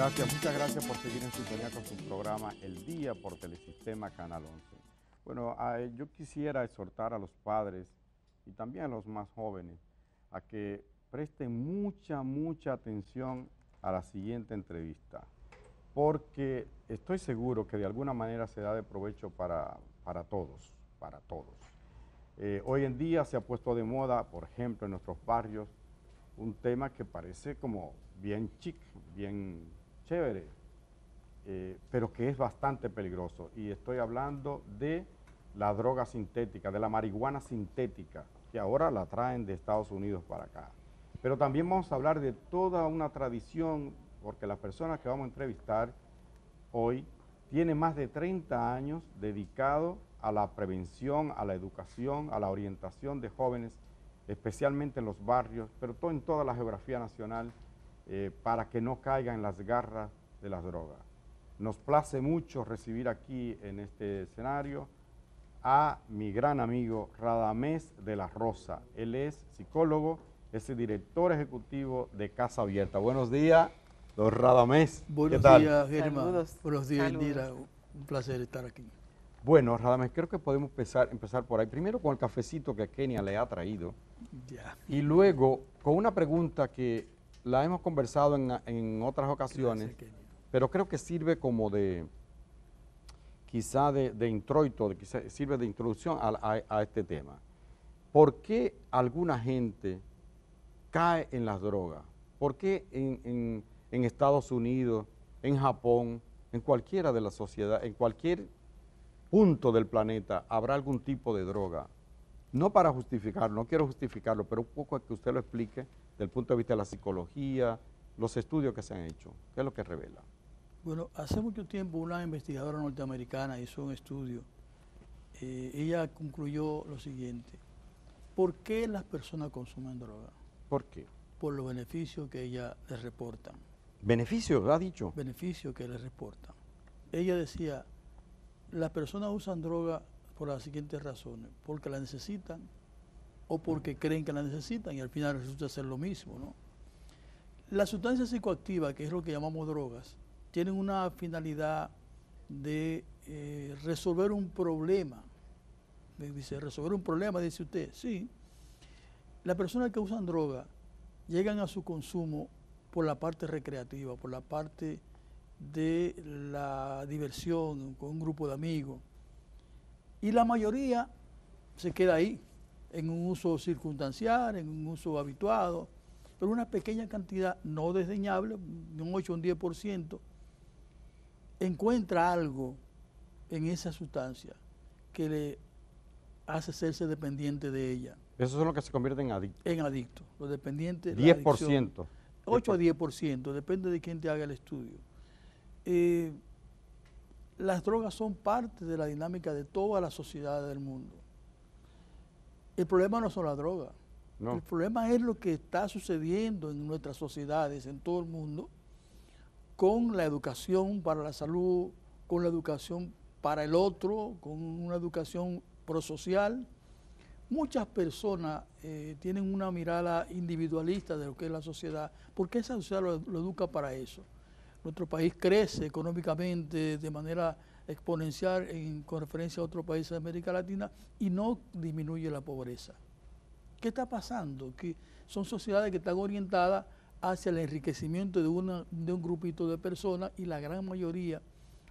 Gracias, muchas gracias por seguir en sintonía con su programa El Día por Telesistema Canal 11. Bueno, yo quisiera exhortar a los padres y también a los más jóvenes a que presten mucha, mucha atención a la siguiente entrevista, porque estoy seguro que de alguna manera será de provecho para, para todos, para todos. Eh, hoy en día se ha puesto de moda, por ejemplo, en nuestros barrios, un tema que parece como bien chic, bien chévere, eh, pero que es bastante peligroso. Y estoy hablando de la droga sintética, de la marihuana sintética, que ahora la traen de Estados Unidos para acá. Pero también vamos a hablar de toda una tradición, porque las personas que vamos a entrevistar hoy tiene más de 30 años dedicado a la prevención, a la educación, a la orientación de jóvenes, especialmente en los barrios, pero todo en toda la geografía nacional eh, para que no caiga en las garras de las drogas. Nos place mucho recibir aquí en este escenario a mi gran amigo Radamés de la Rosa. Él es psicólogo, es el director ejecutivo de Casa Abierta. Buenos días, don Radamés. Buenos días, Germán. Buenos días, Indira. Un placer estar aquí. Bueno, Radamés, creo que podemos empezar, empezar por ahí. Primero con el cafecito que Kenia le ha traído. Ya. Y luego con una pregunta que la hemos conversado en, otras ocasiones, pero creo que sirve como de, quizá de, introito, sirve de introducción a, este tema. ¿Por qué alguna gente cae en las drogas? ¿Por qué en, en, en, Estados Unidos, en Japón, en cualquiera de la sociedad, en cualquier punto del planeta habrá algún tipo de droga? No para justificarlo, no quiero justificarlo, pero un poco que usted lo explique desde punto de vista de la psicología, los estudios que se han hecho? ¿Qué es lo que revela? Bueno, hace mucho tiempo una investigadora norteamericana hizo un estudio. Eh, ella concluyó lo siguiente. ¿Por qué las personas consumen droga? ¿Por qué? Por los beneficios que ella les reportan. ¿Beneficios? ¿Ha dicho? Beneficios que les reportan. Ella decía, las personas usan droga por las siguientes razones. Porque la necesitan, o porque creen que la necesitan y al final resulta ser lo mismo. ¿no? Las sustancias psicoactivas, que es lo que llamamos drogas, tienen una finalidad de eh, resolver un problema. dice, resolver un problema, dice usted. Sí. Las personas que usan droga llegan a su consumo por la parte recreativa, por la parte de la diversión con un grupo de amigos. Y la mayoría se queda ahí en un uso circunstancial, en un uso habituado, pero una pequeña cantidad no desdeñable, un 8 o un 10%, encuentra algo en esa sustancia que le hace hacerse dependiente de ella. Eso es lo que se convierte en adicto. En adicto, los dependientes. 10%. 8 a 10%, depende de quién te haga el estudio. Eh, las drogas son parte de la dinámica de toda la sociedad del mundo. El problema no son las drogas. El problema es lo que está sucediendo en nuestras sociedades, en todo el mundo, con la educación para la salud, con la educación para el otro, con una educación prosocial. Muchas personas eh, tienen una mirada individualista de lo que es la sociedad, porque esa sociedad lo educa para eso. Nuestro país crece económicamente de manera exponencial en, con referencia a otros países de América Latina y no disminuye la pobreza. ¿Qué está pasando? Que son sociedades que están orientadas hacia el enriquecimiento de, una, de un grupito de personas y la gran mayoría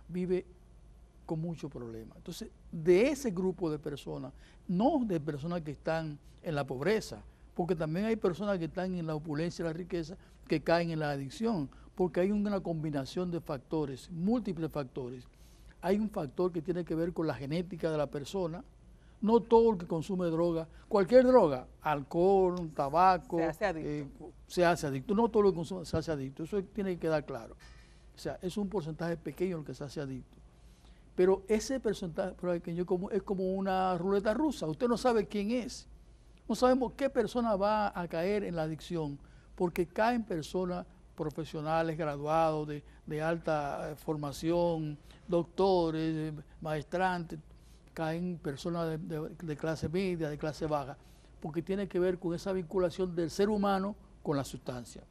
vive con muchos problemas. Entonces, de ese grupo de personas, no de personas que están en la pobreza, porque también hay personas que están en la opulencia y la riqueza que caen en la adicción, porque hay una combinación de factores, múltiples factores, hay un factor que tiene que ver con la genética de la persona. No todo el que consume droga, cualquier droga, alcohol, tabaco, eh, se hace adicto. No todo lo que consume se hace adicto. Eso tiene que quedar claro. O sea, es un porcentaje pequeño el que se hace adicto. Pero ese porcentaje es como una ruleta rusa. Usted no sabe quién es. No sabemos qué persona va a caer en la adicción, porque caen personas profesionales graduados de, alta eh, formación, doctores, eh, maestrantes, caen personas de, de, clase media, de clase baja, porque tiene que ver con esa vinculación del ser humano con la sustancia.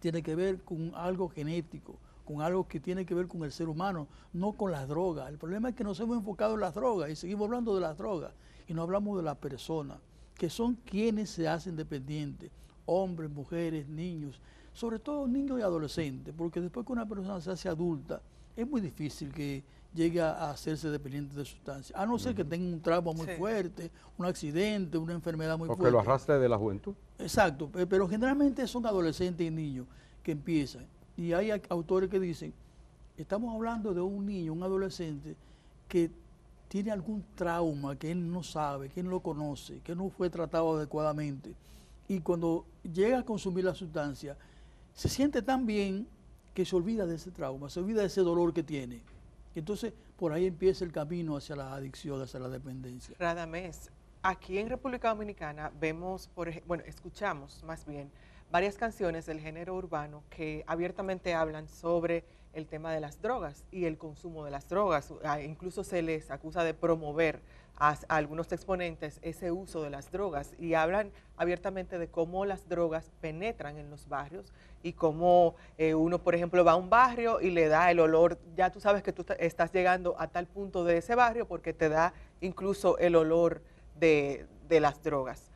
Tiene que ver con algo genético, con algo que tiene que ver con el ser humano, no con las drogas. El problema es que nos hemos enfocado en las drogas y seguimos hablando de las drogas y no hablamos de las personas, que son quienes se hacen dependientes, hombres, mujeres, niños, sobre todo niños y adolescentes, porque después que una persona se hace adulta, es muy difícil que llegue a hacerse dependiente de sustancias, a no ser que tenga un trauma muy fuerte, un accidente, una enfermedad muy fuerte. Porque lo arrastre de la juventud. Exacto, pero generalmente son adolescentes y niños que empiezan. Y hay autores que dicen, estamos hablando de un niño, un adolescente, que tiene algún trauma que él no sabe, que él no conoce, que no fue tratado adecuadamente. Y cuando llega a consumir la sustancia, se siente tan bien que se olvida de ese trauma, se olvida de ese dolor que tiene. Entonces, por ahí empieza el camino hacia la adicción, hacia la dependencia. Radamés, aquí en República Dominicana vemos, bueno, escuchamos más bien varias canciones del género urbano que abiertamente hablan sobre el tema de las drogas y el consumo de las drogas. Ah, incluso se les acusa de promover a, algunos exponentes ese uso de las drogas y hablan abiertamente de cómo las drogas penetran en los barrios y cómo eh, uno, por ejemplo, va a un barrio y le da el olor, ya tú sabes que tú estás llegando a tal punto de ese barrio porque te da incluso el olor de, las drogas.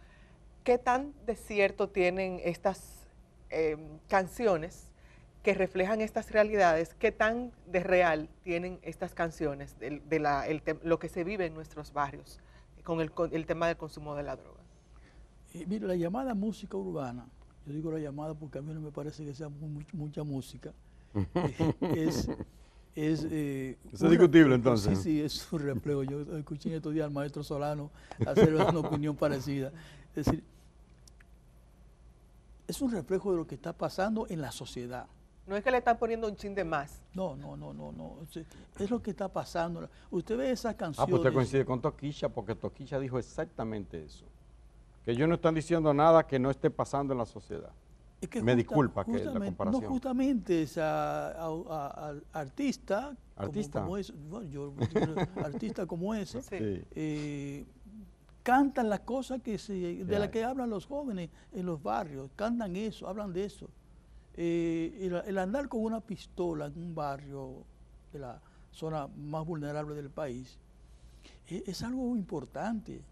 ¿Qué tan cierto tienen estas em, canciones que reflejan estas realidades, qué tan de real tienen estas canciones de, lo que se vive en nuestros barrios con el, tema del consumo de la droga. mira, la llamada música urbana, yo digo la llamada porque a mí no me parece que sea mucha música, es, es, eh, es discutible entonces. Sí, sí, es un reflejo. Yo escuché en estos al maestro Solano hacer una opinión parecida. Es decir, es un reflejo de lo que está pasando en la sociedad. No es que le están poniendo un chin de más. No, no, no, no, no. Es lo que está pasando. Usted ve esas canciones. Ah, pues usted coincide con Toquilla, porque Toquilla dijo exactamente eso. Que ellos no están diciendo nada que no esté pasando en la sociedad. Me disculpa que la comparación. No, justamente esa artista, artista como, eso, artista como ese, eh, cantan las cosas que se, de las que hablan los jóvenes en los barrios, cantan eso, hablan de eso. Eh, el, andar con una pistola en un barrio de la zona más vulnerable del país eh, es algo importante.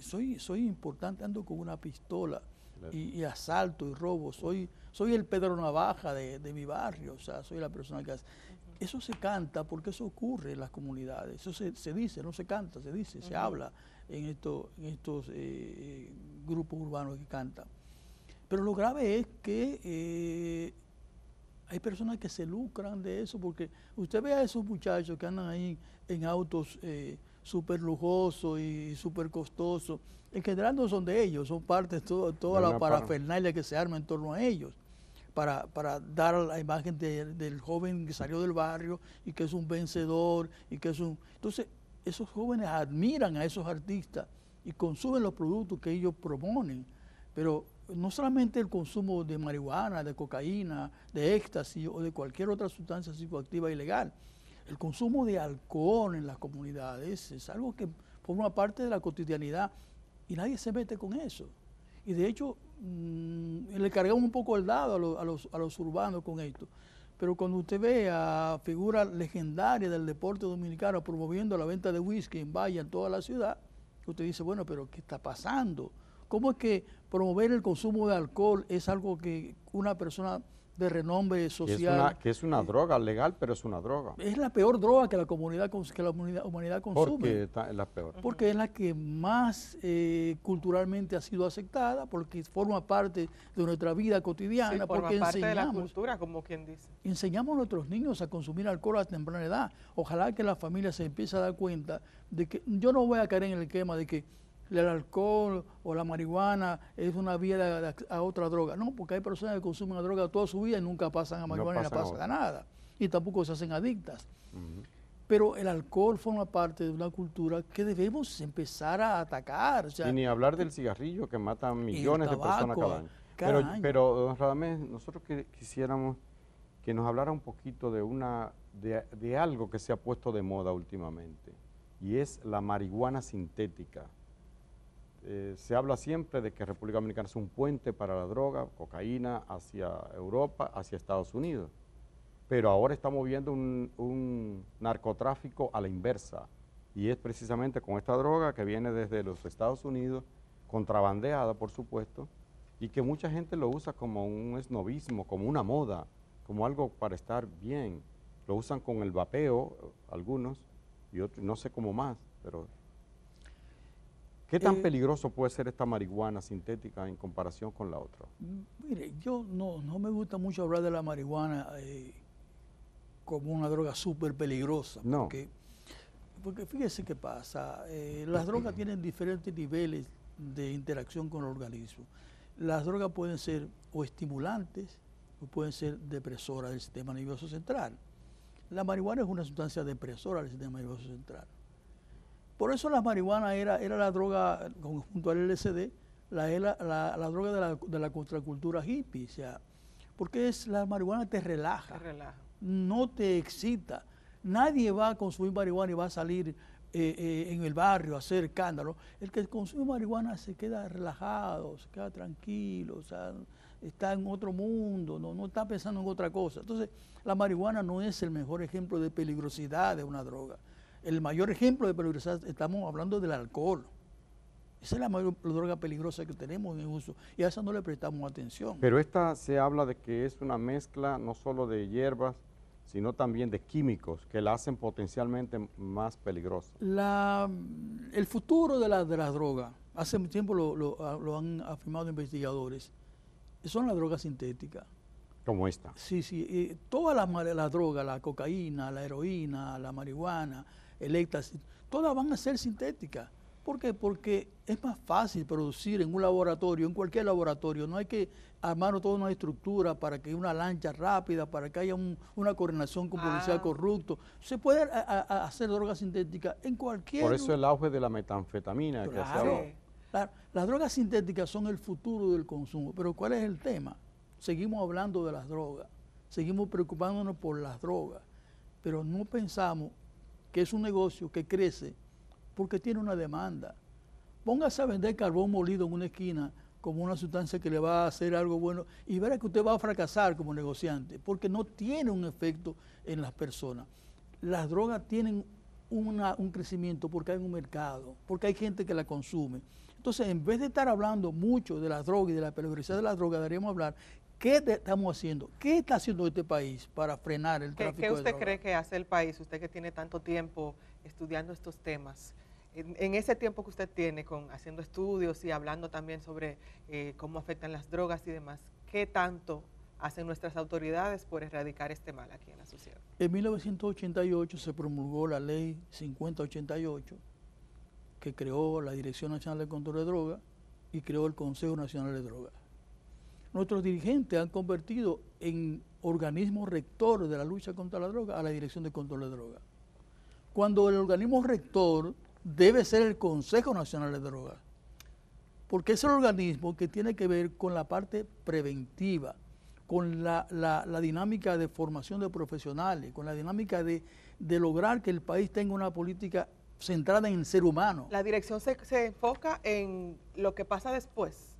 soy, soy importante, ando con una pistola y, asalto y robo. Soy, soy el Pedro Navaja de, mi barrio, o sea, soy la persona que hace. Eso se canta porque eso ocurre en las comunidades, eso se, se dice, no se canta, se dice, se habla en, estos eh, grupos urbanos que cantan. Pero lo grave es que eh, hay personas que se lucran de eso, porque usted ve a esos muchachos que andan ahí en autos eh, súper lujosos y súper costosos. En general no son de ellos, son parte de toda la parafernalia que se arma en torno a ellos. Para, para, dar la imagen de, del joven que salió del barrio y que es un vencedor y que es un... Entonces, esos jóvenes admiran a esos artistas y consumen los productos que ellos proponen, pero no solamente el consumo de marihuana, de cocaína, de éxtasis o de cualquier otra sustancia psicoactiva ilegal. El consumo de alcohol en las comunidades es algo que forma parte de la cotidianidad y nadie se mete con eso. Y de hecho, mm, le cargamos un poco el dado a, los, urbanos con esto. Pero cuando usted ve a figuras legendarias del deporte dominicano promoviendo la venta de whisky en Valle, en toda la ciudad, usted dice, bueno, pero ¿qué está pasando? ¿Cómo es que promover el consumo de alcohol es algo que una persona de renombre social... Que es una, eh, droga legal, pero es una droga. Es la peor droga que la comunidad que la humanidad, consume. ¿Por es la peor? Porque es la que más eh, culturalmente ha sido aceptada, porque forma parte de nuestra vida cotidiana. porque enseñamos, de la cultura, como quien dice. Enseñamos a nuestros niños a consumir alcohol a temprana edad. Ojalá que la familia se empiece a dar cuenta de que yo no voy a caer en el quema de que el alcohol o la marihuana es una vía a, otra droga. No, porque hay personas que consumen la droga toda su vida y nunca pasan a marihuana y no pasan a nada. Y tampoco se hacen adictas. Pero el alcohol forma parte de una cultura que debemos empezar a atacar. ni hablar del cigarrillo que mata millones de personas cada año. pero, don Radamés, nosotros quisiéramos que nos hablara un poquito de, una, de, de algo que se ha puesto de moda últimamente, y es la marihuana sintética. Eh, se habla siempre de que República Dominicana es un puente para la droga, cocaína, hacia Europa, hacia Estados Unidos. Pero ahora estamos viendo un, un narcotráfico a la inversa. Y es precisamente con esta droga que viene desde los Estados Unidos, contrabandeada, por supuesto, y que mucha gente lo usa como un esnovismo, como una moda, como algo para estar bien. Lo usan con el vapeo, eh, algunos, y otros, no sé cómo más, pero ¿Qué tan eh, peligroso puede ser esta marihuana sintética en comparación con la otra? Mire, yo no, me gusta mucho hablar de la marihuana eh, como una droga súper peligrosa. No. Porque, fíjense fíjese qué pasa. Eh, las drogas tienen diferentes niveles de interacción con el organismo. Las drogas pueden ser o estimulantes o pueden ser depresoras del sistema nervioso central. La marihuana es una sustancia depresora del sistema nervioso central. Por eso la marihuana era, era la droga, junto al LSD, la, la, droga de la, de la contracultura hippie. O sea, porque es, la marihuana te relaja, no te excita. Nadie va a consumir marihuana y va a salir eh, eh, en el barrio a hacer cándalo. El que consume marihuana se queda relajado, se queda tranquilo, está en otro mundo, no, no está pensando en otra cosa. Entonces, la marihuana no es el mejor ejemplo de peligrosidad de una droga el mayor ejemplo de peligrosidad, estamos hablando del alcohol. Esa es la mayor droga peligrosa que tenemos en uso y a esa no le prestamos atención. Pero esta se habla de que es una mezcla no solo de hierbas, sino también de químicos que la hacen potencialmente más peligrosa. el futuro de, la, las drogas, hace tiempo ah, lo, han afirmado investigadores, son las drogas sintéticas. Como esta. Sí, sí. Eh, todas las drogas, la cocaína, la heroína, la marihuana, electas todas van a ser sintéticas. ¿Por qué? Porque es más fácil producir en un laboratorio, en cualquier laboratorio. No hay que armar toda una estructura para que haya una lancha rápida, para que haya una coordinación con policía ah. corrupto. Se puede hacer drogas sintética en cualquier... Por eso el auge de la metanfetamina que se Las drogas sintéticas son el futuro del consumo. Pero ¿cuál es el tema? Seguimos hablando de las drogas, seguimos preocupándonos por las drogas, pero no pensamos que es un negocio que crece porque tiene una demanda. Póngase a vender carbón molido en una esquina como una sustancia que le va a hacer algo bueno y verá que usted va a fracasar como negociante porque no tiene un efecto en las personas. Las drogas tienen un crecimiento porque hay un mercado, porque hay gente que la consume. Entonces, en vez de estar hablando mucho de las drogas y de la peligrosidad de las drogas, deberíamos hablar ¿Qué estamos haciendo? ¿Qué está haciendo este país para frenar el tráfico ¿Qué, usted cree que hace el país, usted que tiene tanto tiempo estudiando estos temas? En, ese tiempo que usted tiene con haciendo estudios y hablando también sobre eh, cómo afectan las drogas y demás, ¿qué tanto hacen nuestras autoridades por erradicar este mal aquí en la sociedad? En 1988 se promulgó la ley 5088 que creó la Dirección Nacional de Control de Drogas y creó el Consejo Nacional de Drogas nuestros dirigentes han convertido en organismo rector de la lucha contra la droga a la Dirección de Control de Drogas. Cuando el organismo rector debe ser el Consejo Nacional de Drogas, porque es el organismo que tiene que ver con la parte preventiva, con la, dinámica de formación de profesionales, con la dinámica de, lograr que el país tenga una política centrada en el ser humano. La dirección se, se enfoca en lo que pasa después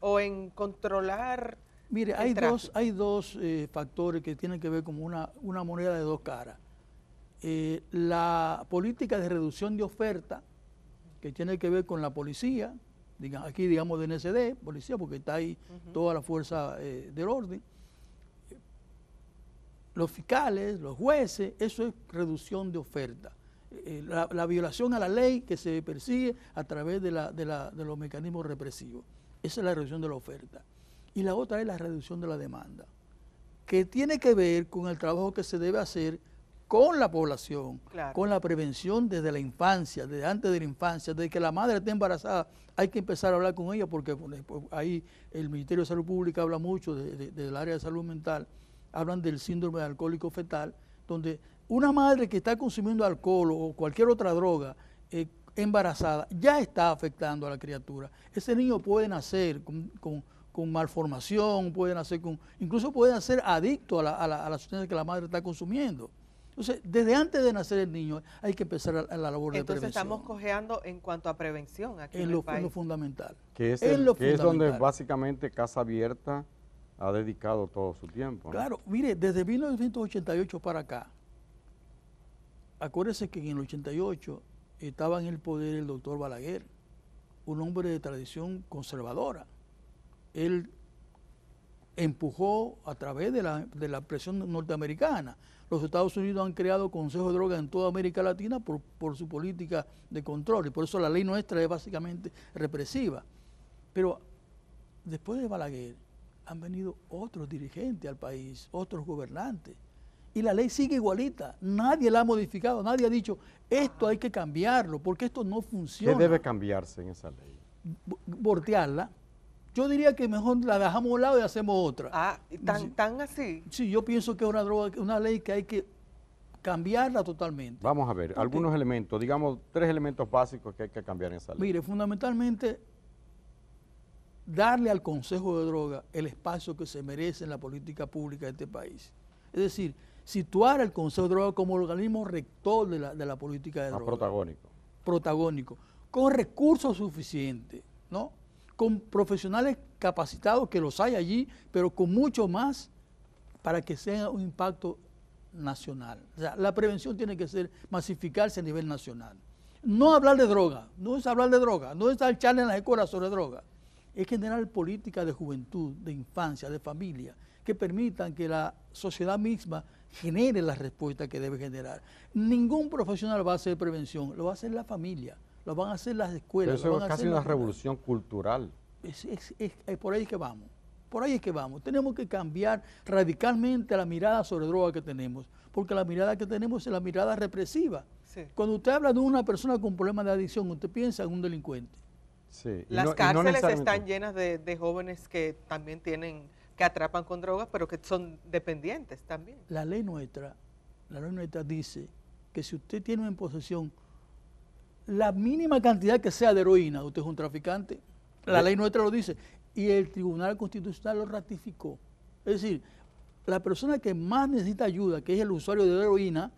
o en controlar? Mire, hay dos, hay dos eh, factores que tienen que ver como una, moneda de dos caras. Eh, la política de reducción de oferta, que tiene que ver con la policía, aquí digamos de NCD, policía, porque está ahí toda la fuerza eh, del orden, los fiscales, los jueces, eso es reducción de oferta. la, violación a la ley que se persigue a través de los mecanismos represivos. Esa es la reducción de la oferta. Y la otra es la reducción de la demanda, que tiene que ver con el trabajo que se debe hacer con la población, con la prevención desde la infancia, desde antes de la infancia, desde que la madre esté embarazada, hay que empezar a hablar con ella porque pues, ahí el Ministerio de Salud Pública habla mucho del área de salud mental, hablan del síndrome de alcohólico fetal, donde una madre que está consumiendo alcohol o cualquier otra droga, eh, embarazada ya está afectando a la criatura. Ese niño puede nacer con, con, malformación, puede nacer con, incluso puede nacer adicto a la, a, sustancia que la madre está consumiendo. Entonces, desde antes de nacer el niño hay que empezar a la labor de prevención. Entonces estamos cojeando en cuanto a prevención aquí en, lo, el lo fundamental. Que es, lo que es donde básicamente Casa Abierta ha dedicado todo su tiempo. Claro, mire, desde 1988 para acá, acuérdese que en el 88 estaba en el poder el doctor Balaguer, un hombre de tradición conservadora. Él empujó a través de la, presión norteamericana. Los Estados Unidos han creado consejos de droga en toda América Latina por, por su política de control y por eso la ley nuestra es básicamente represiva. Pero después de Balaguer han venido otros dirigentes al país, otros gobernantes y la ley sigue igualita. Nadie la ha modificado, nadie ha dicho, esto hay que cambiarlo, porque esto no funciona. ¿Qué debe cambiarse en esa ley? Bortearla. Yo diría que mejor la dejamos a un lado y hacemos otra. Ah, ¿tan, tan así? Sí, yo pienso que es una, droga, una ley que hay que cambiarla totalmente. Vamos a ver, algunos elementos, digamos tres elementos básicos que hay que cambiar en esa ley. Mire, fundamentalmente darle al Consejo de Droga el espacio que se merece en la política pública de este país. Es decir, situar al Consejo de Drogas como organismo rector de la, política de drogas. protagónico. Protagónico, con recursos suficientes, ¿no? Con profesionales capacitados que los hay allí, pero con mucho más para que sea un impacto nacional. O sea, la prevención tiene que ser masificarse a nivel nacional. No hablar de droga, no es hablar de droga, no es echarle en las escuelas sobre droga. Es generar políticas de juventud, de infancia, de familia, que permitan que la sociedad misma genere la respuesta que debe generar. Ningún profesional va a hacer prevención, lo va a hacer la familia, lo van a hacer las escuelas. Pero eso es casi una revolución cultural. Es, eh, por ahí que vamos, por ahí es que vamos. Tenemos que cambiar radicalmente la mirada sobre droga que tenemos, porque la mirada que tenemos es la mirada represiva. Cuando usted habla de una persona con problemas de adicción, usted piensa en un delincuente. Las cárceles están llenas de, de jóvenes que también tienen que atrapan con drogas, pero que son dependientes también. La ley nuestra, la ley nuestra dice que si usted tiene en posesión la mínima cantidad que sea de heroína, usted es un traficante, la ley nuestra lo dice, y el Tribunal Constitucional lo ratificó. Es decir, la persona que más necesita ayuda, que es el usuario de heroína,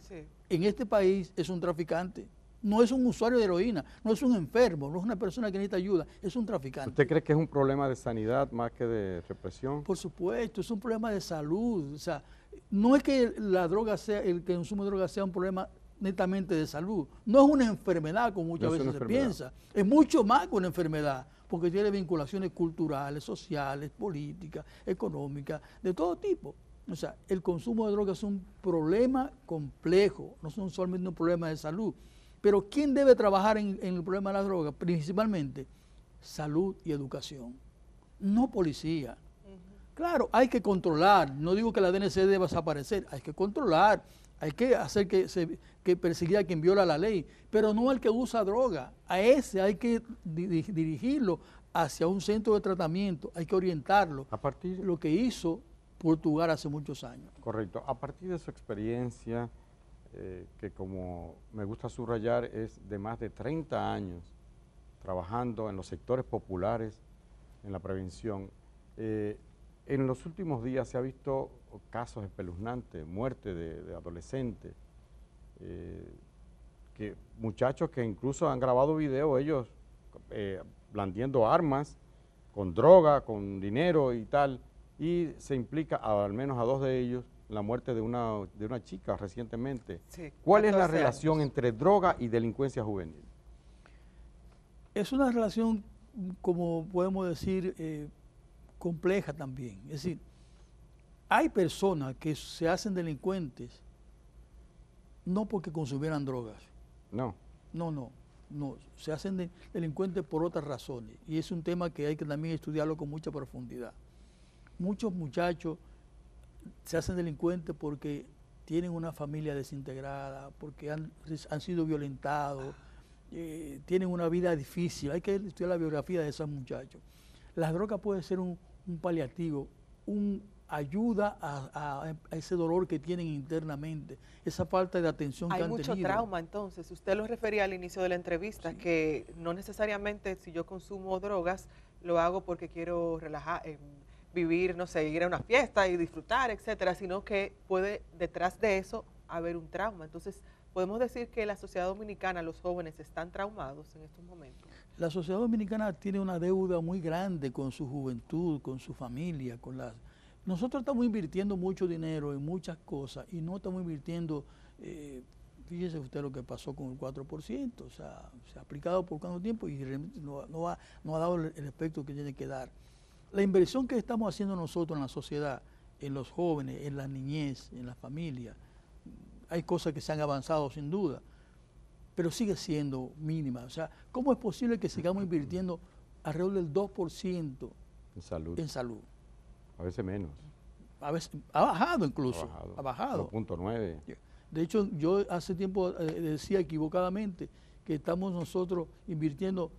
en este país es un traficante no es un usuario de heroína, no es un enfermo, no es una persona que necesita ayuda, es un traficante. ¿Usted cree que es un problema de sanidad más que de represión? Por supuesto, es un problema de salud. O sea, no es que la droga sea, el consumo de drogas sea un problema netamente de salud. No es una enfermedad como muchas veces se piensa. Es mucho más que una enfermedad, porque tiene vinculaciones culturales, sociales, políticas, económicas, de todo tipo. O sea, el consumo de drogas es un problema complejo, no es solamente un problema de salud. Pero ¿quién debe trabajar en, el problema de la droga? Principalmente salud y educación, no policía. Claro, hay que controlar, no digo que la DNC deba desaparecer, hay que controlar, hay que hacer que, se, que a quien viola la ley, pero no al que usa droga, a ese hay que dirigirlo hacia un centro de tratamiento, hay que orientarlo, a partir, de lo que hizo Portugal hace muchos años. Correcto, a partir de su experiencia eh, que como me gusta subrayar es de más de 30 años trabajando en los sectores populares, en la prevención. Eh, en los últimos días se ha visto casos espeluznantes, muerte de, adolescentes, eh, que muchachos que incluso han grabado video ellos blandiendo armas, con droga, con dinero y tal, y se implica al menos a dos de ellos la muerte de una, chica recientemente. ¿Cuál es la relación pues, entre droga y delincuencia juvenil? Es una relación, como podemos decir, eh, compleja también. Es decir, hay personas que se hacen delincuentes no porque consumieran drogas. No. No, no. No, se hacen delincuentes por otras razones. Y es un tema que hay que también estudiarlo con mucha profundidad. Muchos muchachos se hacen delincuentes porque tienen una familia desintegrada, porque han, han sido violentados, eh, tienen una vida difícil. Hay que estudiar la biografía de esos muchachos. Las drogas puede ser un, paliativo, un ayuda a, ese dolor que tienen internamente, esa falta de atención que han Hay mucho trauma entonces. Usted lo refería al inicio de la entrevista, que no necesariamente si yo consumo drogas lo hago porque quiero relajar, em, vivir, no sé, ir a una fiesta y disfrutar, etcétera, sino que puede detrás de eso haber un trauma. Entonces, podemos decir que la sociedad dominicana, los jóvenes están traumados en estos momentos. La sociedad dominicana tiene una deuda muy grande con su juventud, con su familia, con las nosotros estamos invirtiendo mucho dinero en muchas cosas y no estamos invirtiendo, eh, fíjese usted lo que pasó con el 4%, o sea, se ha aplicado por cuánto tiempo y realmente no, no, ha, no ha dado el efecto que tiene que dar. La inversión que estamos haciendo nosotros en la sociedad, en los jóvenes, en la niñez, en la familia, hay cosas que se han avanzado sin duda, pero sigue siendo mínima. O sea, ¿cómo es posible que sigamos invirtiendo alrededor del 2% en salud? En salud. A veces menos. A veces, ha bajado incluso. Ha bajado. 2.9. De hecho, yo hace tiempo eh, decía equivocadamente que estamos nosotros invirtiendo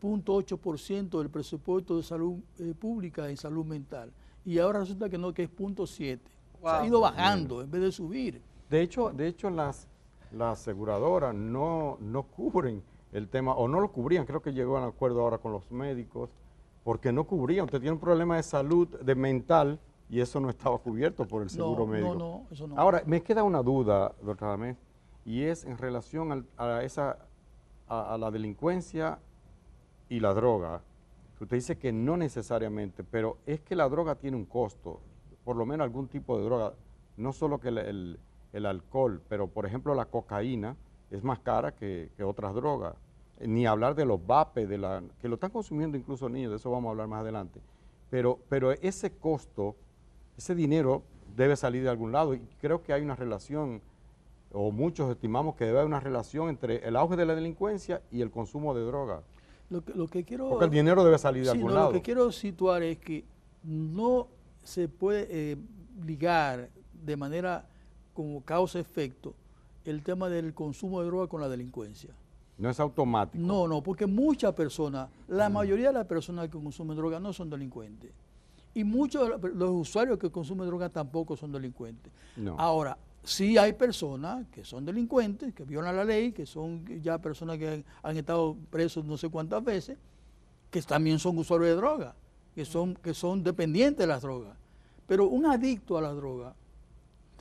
0.8% del presupuesto de salud eh, pública en salud mental. Y ahora resulta que no, que es 0.7. Se ha ido bajando en vez de subir. De hecho, de hecho las, las aseguradoras no, no cubren el tema, o no lo cubrían, creo que llegó a acuerdo ahora con los médicos, porque no cubrían. Usted tiene un problema de salud, de mental, y eso no estaba cubierto por el seguro médico. No, no, eso no. Ahora, me queda una duda, doctor Ramés, y es en relación a, esa, a la delincuencia y la droga, usted dice que no necesariamente, pero es que la droga tiene un costo, por lo menos algún tipo de droga, no solo que el, alcohol, pero por ejemplo la cocaína es más cara que, otras drogas, eh, ni hablar de los vape de la, que lo están consumiendo incluso niños, de eso vamos a hablar más adelante, pero, pero ese costo, ese dinero debe salir de algún lado y creo que hay una relación o muchos estimamos que debe haber una relación entre el auge de la delincuencia y el consumo de drogas. Lo que, quiero, Porque el dinero debe salir de Lo que quiero situar es que no se puede eh, ligar de manera como causa-efecto el tema del consumo de droga con la delincuencia. No es automático. No, no, porque muchas personas, la mm. mayoría de las personas que consumen droga no son delincuentes. Y muchos de los usuarios que consumen droga tampoco son delincuentes. No. Ahora, sí hay personas que son delincuentes, que violan la ley, que son ya personas que han, estado presos no sé cuántas veces, que también son usuarios de drogas, que son, que son dependientes de las drogas. Pero un adicto a la droga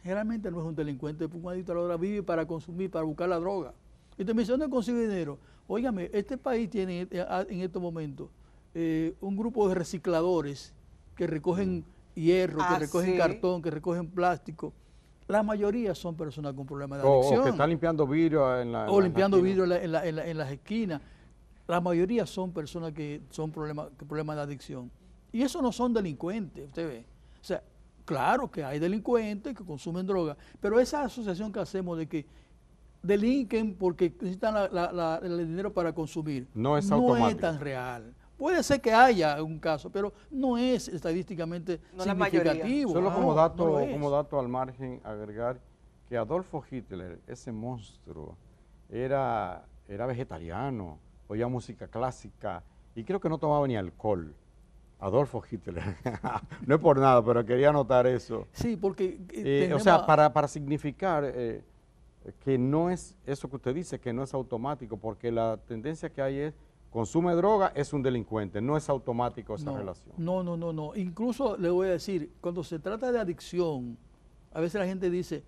generalmente no es un delincuente, un adicto a la droga vive para consumir, para buscar la droga. Y te me dice, ¿dónde consigue dinero? Óigame, este país tiene en estos momentos eh, un grupo de recicladores que recogen mm. hierro, que ah, recogen cartón, que recogen plástico la mayoría son personas con problemas de adicción. O, que están limpiando vidrio en la en O limpiando vidrio en, las esquinas. La mayoría son personas que son problemas, de adicción. Y eso no son delincuentes, usted ve. O sea, claro que hay delincuentes que consumen drogas, pero esa asociación que hacemos de que delinquen porque necesitan el dinero para consumir. No es No es tan real. Puede ser que haya un caso, pero no es estadísticamente significativo. Solo ah, como, dato, como dato al margen agregar que Adolfo Hitler, ese monstruo, era, era vegetariano, oía música clásica y creo que no tomaba ni alcohol. Adolfo Hitler. no es por nada, pero quería anotar eso. Sí, porque... Eh, eh, o sea, para, significar eh, que no es eso que usted dice, que no es automático, porque la tendencia que hay es consume droga es un delincuente, no es automático esa relación. No, no, no, no. Incluso le voy a decir, cuando se trata de adicción, a veces la gente dice,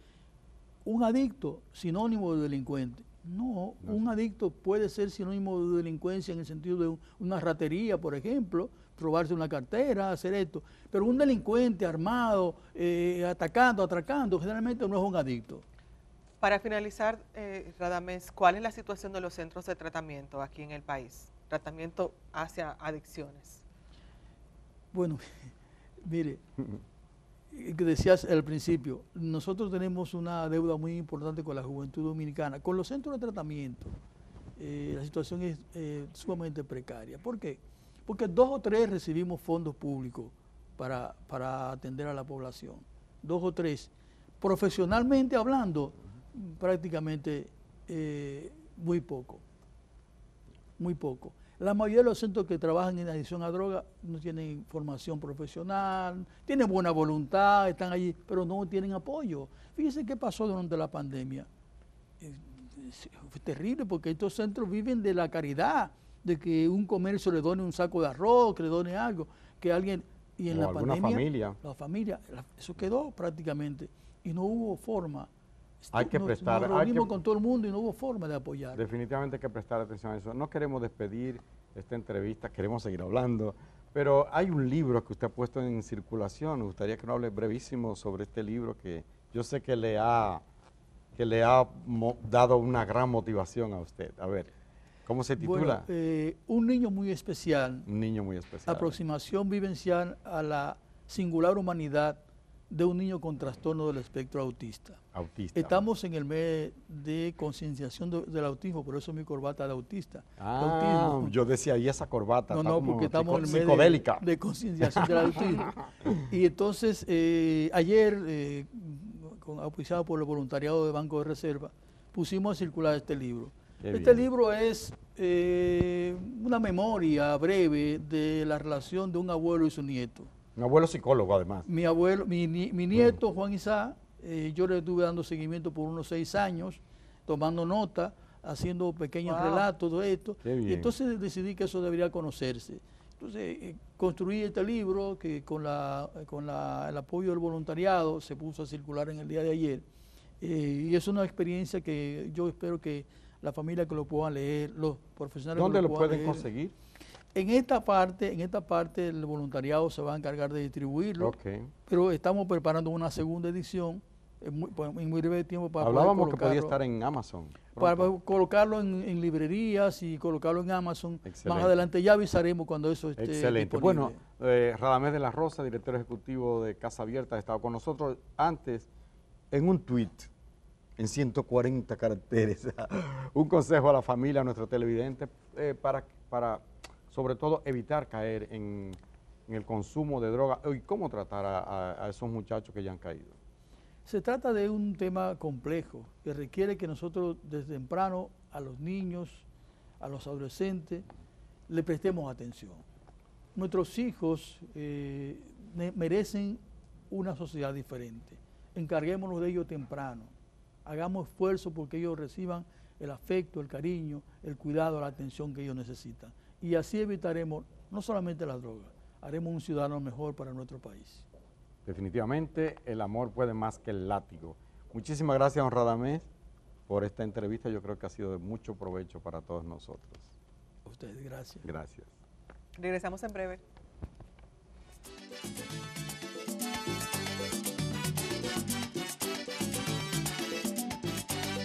un adicto sinónimo de delincuente. No, un adicto puede ser sinónimo de delincuencia en el sentido de una ratería, por ejemplo, probarse una cartera, hacer esto. Pero un delincuente armado, eh, atacando, atracando, generalmente no es un adicto. Para finalizar, eh, Radamés, ¿cuál es la situación de los centros de tratamiento aquí en el país? tratamiento hacia adicciones? Bueno, mire, eh, decías al principio, nosotros tenemos una deuda muy importante con la juventud dominicana, con los centros de tratamiento. Eh, la situación es eh, sumamente precaria. ¿Por qué? Porque dos o tres recibimos fondos públicos para, para atender a la población. Dos o tres. Profesionalmente hablando, prácticamente muy poco muy poco. La mayoría de los centros que trabajan en adicción a droga no tienen formación profesional, tienen buena voluntad, están allí, pero no tienen apoyo. Fíjense qué pasó durante la pandemia. Fue terrible porque estos centros viven de la caridad, de que un comercio le done un saco de arroz, que le done algo, que alguien... Y en la pandemia... Familia. La familia, eso quedó prácticamente. Y no hubo forma hay que prestar. con todo el mundo y no hubo forma de apoyar. Definitivamente hay que prestar atención a eso. No queremos despedir esta entrevista, queremos seguir hablando, pero hay un libro que usted ha puesto en circulación. Me gustaría que nos hable brevísimo sobre este libro que yo sé que le ha, que le ha dado una gran motivación a usted. A ver, ¿cómo se titula? Eh, un niño muy especial. Un niño muy especial. Aproximación vivencial a la singular humanidad de un niño con trastorno del espectro autista. autista Estamos en el mes de concienciación del autismo, por eso mi corbata de autista. Ah, yo decía, ¿y esa corbata? No, no, porque estamos en el mes de, concienciación del autismo. Y entonces, eh, ayer, eh, por el voluntariado de Banco de Reserva, pusimos a circular este libro. este libro es eh, una memoria breve de la relación de un abuelo y su nieto. Mi abuelo psicólogo, además. Mi abuelo, mi, nieto, Juan Isa, eh, yo le estuve dando seguimiento por unos seis años, tomando nota, haciendo pequeños relatos, de esto. Y entonces decidí que eso debería conocerse. Entonces eh, construí este libro que con, la, eh, con el apoyo del voluntariado se puso a circular en el día de ayer. y es una experiencia que yo espero que la familia que lo pueda leer, los profesionales ¿Dónde que lo, lo pueden conseguir? En esta parte, en esta parte el voluntariado se va a encargar de distribuirlo, pero estamos preparando una segunda edición pues, en muy, breve tiempo para Hablábamos que podía estar en Amazon. Para colocarlo en, librerías y colocarlo en Amazon. Más adelante ya avisaremos cuando eso esté Excelente. Bueno, eh, Radamés de la Rosa, director ejecutivo de Casa Abierta, ha estado con nosotros antes en un tuit en 140 caracteres. un consejo a la familia, a nuestro televidente, eh, para, para sobre todo evitar caer en, el consumo de drogas y cómo tratar a, esos muchachos que ya han caído. Se trata de un tema complejo que requiere que nosotros desde temprano a los niños, a los adolescentes, le prestemos atención. Nuestros hijos eh, merecen una sociedad diferente. Encarguémonos de ellos temprano. Hagamos esfuerzo porque ellos reciban el afecto, el cariño, el cuidado, la atención que ellos necesitan y así evitaremos no solamente las drogas, haremos un ciudadano mejor para nuestro país. Definitivamente el amor puede más que el látigo. Muchísimas gracias, honrada Radamés, por esta entrevista. Yo creo que ha sido de mucho provecho para todos nosotros. ustedes, gracias. Gracias. Regresamos en breve.